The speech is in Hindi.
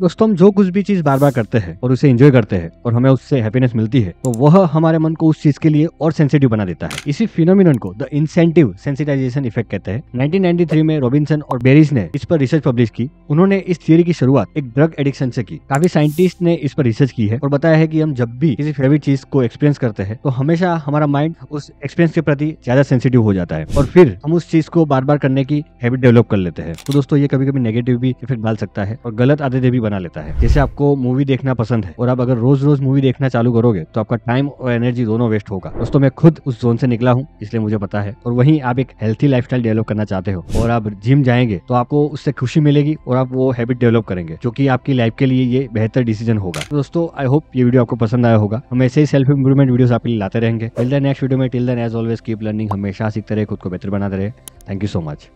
दोस्तों हम जो कुछ भी चीज बार बार करते हैं और उसे एंजॉय करते हैं और हमें उससे हैप्पीनेस मिलती है तो वह हमारे मन को उस चीज के लिए और सेंसिटिव बना देता है इसी फिनोमिन को द इंसेंटिव सेंसिटाइजेशन इफेक्ट कहते हैं 1993 में रॉबिन्सन और बेरिस ने इस पर रिसर्च पब्लिश की उन्होंने इस थियोरी की शुरुआत एक ड्रग एडिक्शन से की काफी साइंटिस्ट ने इस पर रिसर्च की है और बताया है की हम जब भी किसी फेवरेट चीज को एक्सपीरियंस करते हैं तो हमेशा हमारा माइंड उस एक्सपीरियंस के प्रति ज्यादा सेंसिटिव हो जाता है और फिर हम उस चीज को बार बार करने की हैबिट डेवलप कर लेते हैं तो दोस्तों ये कभी कभी नेगेटिव भी इफेक्ट डाल सकता है और गलत आदतें भी बना लेता है जैसे आपको मूवी देखना पसंद है और आप अगर रोज रोज मूवी देखना चालू करोगे तो आपका टाइम और एनर्जी दोनों वेस्ट होगा दोस्तों मैं खुद उस जोन से निकला हूँ इसलिए मुझे पता है और वहीं आप एक हेल्थी लाइफ डेवलप करना चाहते हो और आप जिम जाएंगे तो आपको उससे खुशी मिलेगी और आप वो हैबिट डेवलप करेंगे जो की आपकी लाइफ के लिए ये बेहतर डिसीजन होगा दोस्तों आई होप ये वीडियो आपको पसंद आया होगा हम ऐसे ही सेल्फ इम्प्रूवमेंट वीडियो आपके लिए लाते रहेंगे टिल द नेक्स्ट वीडियो में till then as always keep learning हमेशा सीखते रहे खुद को बेहतर बनाते रहे थैंक यू सो मच